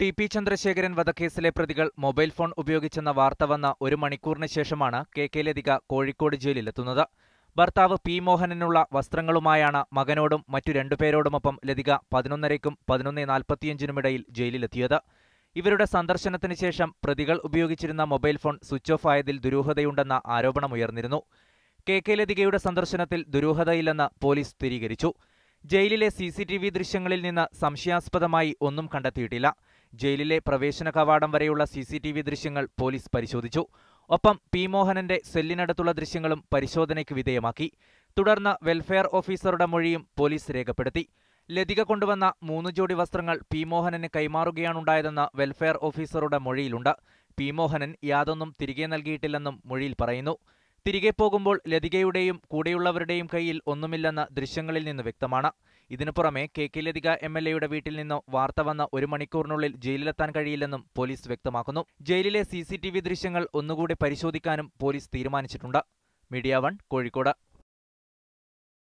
T P Chandrasekharan വധക്കേസിലെ പ്രതികൾ mobile phone ഉപയോഗിച്ചെന്ന വാർത്ത വന്ന ഒരു മണിക്കൂറിന് ശേഷമാണ് കെ കെ ലതിക കോഴിക്കോട് ജയിലിലെത്തുന്നത് ഭർത്താവ് പി മോഹനനുള്ള വസ്ത്രങ്ങളുമായാണ് മകനോടും മറ്റു രണ്ടുപേരോടുമൊപ്പം ലതിക പതിനൊന്നരയ്ക്കും പതിനൊന്ന് നാൽപ്പത്തിയഞ്ചിനുമിടയിൽ ജയിലിലെത്തിയത് ഇവരുടെ സന്ദർശനത്തിന് ശേഷം പ്രതികൾ ഉപയോഗിച്ചിരുന്ന മൊബൈൽ ഫോൺ സ്വിച്ച് ഓഫ് ആയതിൽ ദുരൂഹതയുണ്ടെന്ന ആരോപണമുയർന്നിരുന്നു കെ കെ ലതികയുടെ സന്ദർശനത്തിൽ ദുരൂഹതയില്ലെന്ന് പോലീസ് സ്ഥിരീകരിച്ചു ജയിലിലെ സി സി ടി വി ദൃശ്യങ്ങളിൽ നിന്ന് സംശയാസ്പദമായി ഒന്നും കണ്ടെത്തിയിട്ടില്ല ജയിലിലെ പ്രവേശന കവാടം വരെയുള്ള സി സി ടി വി ദൃശ്യങ്ങൾ പോലീസ് പരിശോധിച്ചു ഒപ്പം പി മോഹനന്റെ സെല്ലിനടുത്തുള്ള ദൃശ്യങ്ങളും പരിശോധനയ്ക്ക് വിധേയമാക്കി തുടർന്ന് വെൽഫെയർ ഓഫീസറുടെ മൊഴിയും പോലീസ് രേഖപ്പെടുത്തി ലതിക കൊണ്ടുവന്ന മൂന്ന് ജോഡി വസ്ത്രങ്ങൾ പി മോഹനന് കൈമാറുകയാണുണ്ടായതെന്ന് വെൽഫെയർ ഓഫീസറുടെ മൊഴിയിലുണ്ട് പി മോഹനൻ യാതൊന്നും തിരികെ നൽകിയിട്ടില്ലെന്നും മൊഴിയിൽ പറയുന്നു തിരികെ പോകുമ്പോൾ ലതികയുടെയും കൂടെയുള്ളവരുടെയും കയ്യിൽ ഒന്നുമില്ലെന്ന ദൃശ്യങ്ങളിൽ നിന്ന് വ്യക്തമാണ് ഇതിനു പുറമെ K K Lathika M L എയുടെ വീട്ടിൽ നിന്നോ വാർത്ത വന്ന ഒരു മണിക്കൂറിനുള്ളിൽ ജയിലിലെത്താൻ കഴിയില്ലെന്നും പോലീസ് വ്യക്തമാക്കുന്നു ജയിലിലെ സി ദൃശ്യങ്ങൾ ഒന്നുകൂടി പരിശോധിക്കാനും പോലീസ് തീരുമാനിച്ചിട്ടുണ്ട് മീഡിയ വൺ കോഴിക്കോട്